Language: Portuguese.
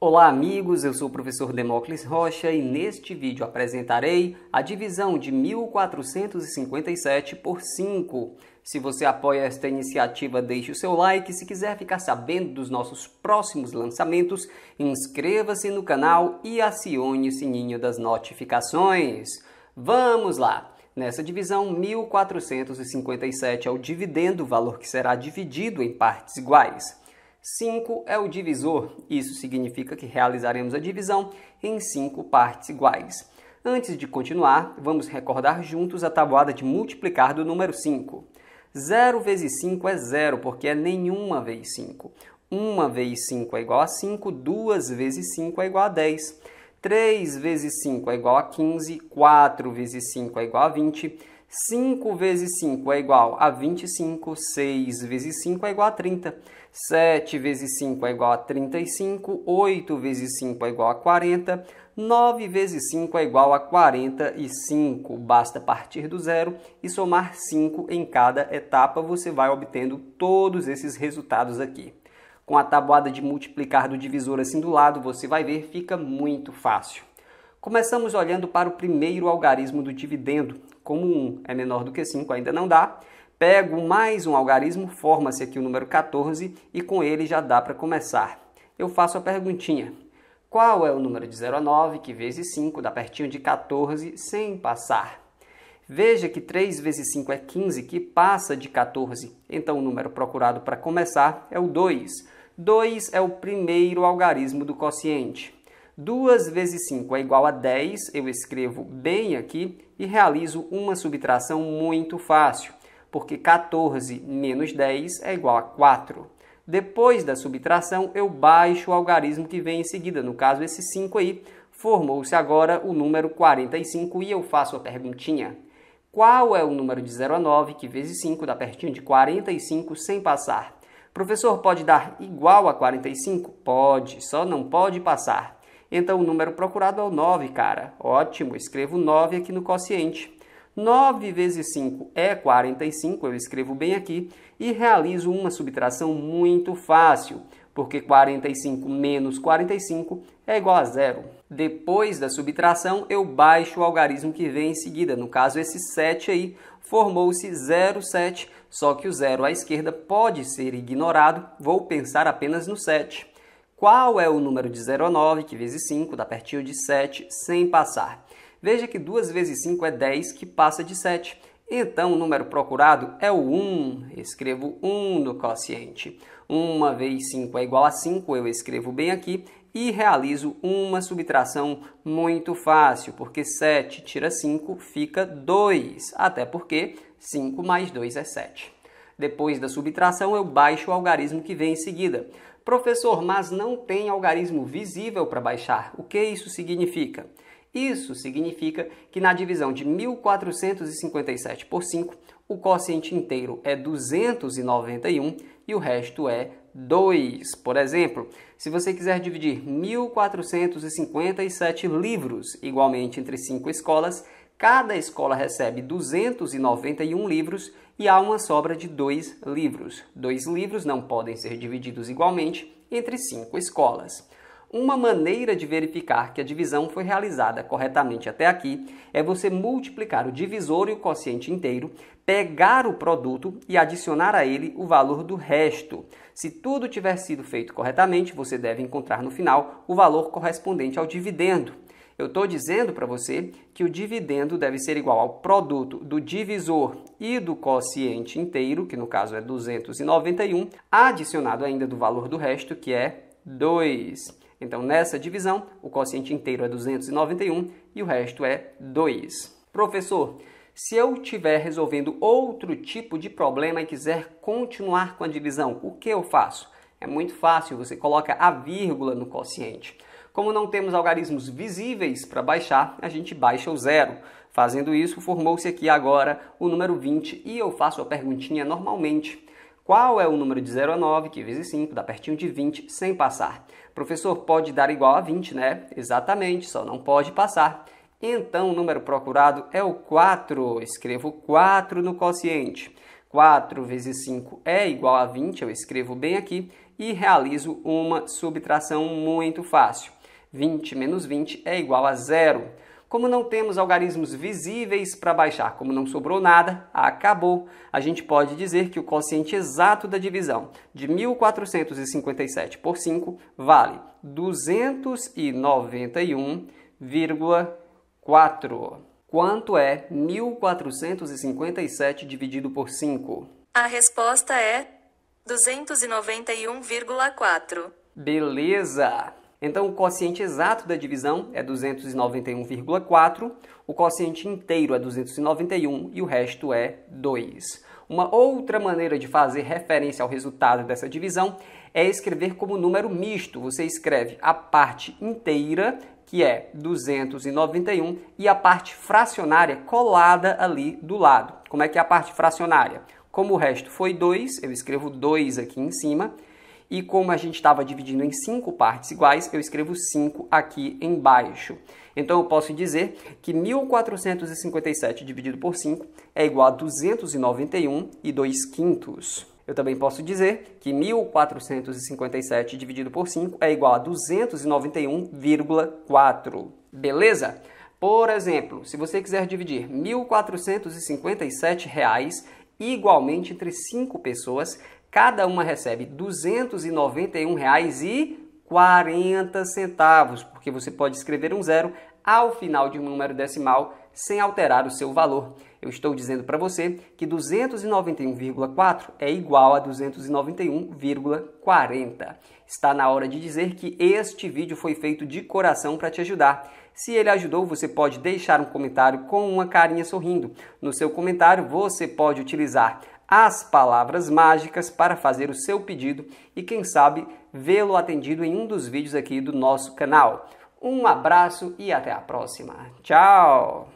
Olá, amigos. Eu sou o professor Demócles Rocha e neste vídeo apresentarei a divisão de 1457 por 5. Se você apoia esta iniciativa, deixe o seu like. Se quiser ficar sabendo dos nossos próximos lançamentos, inscreva-se no canal e acione o sininho das notificações. Vamos lá! Nessa divisão, 1457 é o dividendo, valor que será dividido em partes iguais. 5 é o divisor, isso significa que realizaremos a divisão em 5 partes iguais. Antes de continuar, vamos recordar juntos a tabuada de multiplicar do número 5. 0 vezes 5 é 0, porque é nenhuma vez 5. 1 vezes 5 é igual a 5, 2 vezes 5 é igual a 10. 3 vezes 5 é igual a 15, 4 vezes 5 é igual a 20, 5 vezes 5 é igual a 25, 6 vezes 5 é igual a 30, 7 vezes 5 é igual a 35, 8 vezes 5 é igual a 40, 9 vezes 5 é igual a 45. Basta partir do zero e somar 5 em cada etapa, você vai obtendo todos esses resultados aqui. Com a tabuada de multiplicar do divisor assim do lado, você vai ver, fica muito fácil. Começamos olhando para o primeiro algarismo do dividendo. Como 1 é menor do que 5, ainda não dá. Pego mais um algarismo, forma-se aqui o número 14 e com ele já dá para começar. Eu faço a perguntinha: qual é o número de 0 a 9 que vezes 5 dá pertinho de 14 sem passar? Veja que 3 vezes 5 é 15, que passa de 14. Então o número procurado para começar é o 2. 2 é o primeiro algarismo do quociente. 2 vezes 5 é igual a 10, eu escrevo bem aqui e realizo uma subtração muito fácil, porque 14 menos 10 é igual a 4. Depois da subtração, eu baixo o algarismo que vem em seguida, no caso esse 5 aí. Formou-se agora o número 45 e eu faço a perguntinha. Qual é o número de 0 a 9, que vezes 5 dá pertinho de 45 sem passar? Professor, pode dar igual a 45? Pode, só não pode passar. Então o número procurado é o 9, cara. Ótimo, escrevo 9 aqui no quociente. 9 vezes 5 é 45, eu escrevo bem aqui, e realizo uma subtração muito fácil, porque 45 menos 45 é igual a zero. Depois da subtração, eu baixo o algarismo que vem em seguida. No caso, esse 7 aí formou-se 07, só que o zero à esquerda pode ser ignorado, vou pensar apenas no 7. Qual é o número de 0 a 9, que vezes 5 dá pertinho de 7, sem passar? Veja que 2 vezes 5 é 10, que passa de 7. Então, o número procurado é o 1. Escrevo 1 no quociente. 1 vezes 5 é igual a 5, eu escrevo bem aqui e realizo uma subtração muito fácil, porque 7 tira 5 fica 2, até porque 5 mais 2 é 7. Depois da subtração, eu baixo o algarismo que vem em seguida. Professor, mas não tem algarismo visível para baixar. O que isso significa? Isso significa que na divisão de 1457 por 5, o quociente inteiro é 291 e o resto é 2. Por exemplo, se você quiser dividir 1457 livros igualmente entre cinco escolas, Cada escola recebe 291 livros e há uma sobra de dois livros. Dois livros não podem ser divididos igualmente entre cinco escolas. Uma maneira de verificar que a divisão foi realizada corretamente até aqui é você multiplicar o divisor e o quociente inteiro, pegar o produto e adicionar a ele o valor do resto. Se tudo tiver sido feito corretamente, você deve encontrar no final o valor correspondente ao dividendo. Eu estou dizendo para você que o dividendo deve ser igual ao produto do divisor e do quociente inteiro, que no caso é 291, adicionado ainda do valor do resto, que é 2. Então, nessa divisão, o quociente inteiro é 291 e o resto é 2. Professor, se eu estiver resolvendo outro tipo de problema e quiser continuar com a divisão, o que eu faço? É muito fácil, você coloca a vírgula no quociente. Como não temos algarismos visíveis para baixar, a gente baixa o zero. Fazendo isso, formou-se aqui agora o número 20 e eu faço a perguntinha normalmente. Qual é o número de 0 a 9, que vezes 5, dá pertinho de 20, sem passar? Professor, pode dar igual a 20, né? Exatamente, só não pode passar. Então, o número procurado é o 4. Escrevo 4 no quociente. 4 vezes 5 é igual a 20, eu escrevo bem aqui e realizo uma subtração muito fácil. 20 menos 20 é igual a zero. Como não temos algarismos visíveis para baixar, como não sobrou nada, acabou. A gente pode dizer que o quociente exato da divisão de 1457 por 5 vale 291,4. Quanto é 1457 dividido por 5? A resposta é 291,4. Beleza! Então, o quociente exato da divisão é 291,4, o quociente inteiro é 291 e o resto é 2. Uma outra maneira de fazer referência ao resultado dessa divisão é escrever como número misto. Você escreve a parte inteira, que é 291, e a parte fracionária colada ali do lado. Como é que é a parte fracionária? Como o resto foi 2, eu escrevo 2 aqui em cima e como a gente estava dividindo em cinco partes iguais, eu escrevo 5 aqui embaixo. Então eu posso dizer que 1457 dividido por 5 é igual a 291 e 2 quintos. Eu também posso dizer que 1457 dividido por 5 é igual a 291,4. Beleza? Por exemplo, se você quiser dividir R$ 1.457 igualmente entre 5 pessoas, Cada uma recebe R$ 291,40, porque você pode escrever um zero ao final de um número decimal sem alterar o seu valor. Eu estou dizendo para você que 291,4 é igual a 291,40. Está na hora de dizer que este vídeo foi feito de coração para te ajudar. Se ele ajudou, você pode deixar um comentário com uma carinha sorrindo. No seu comentário, você pode utilizar as palavras mágicas para fazer o seu pedido e quem sabe vê-lo atendido em um dos vídeos aqui do nosso canal. Um abraço e até a próxima. Tchau!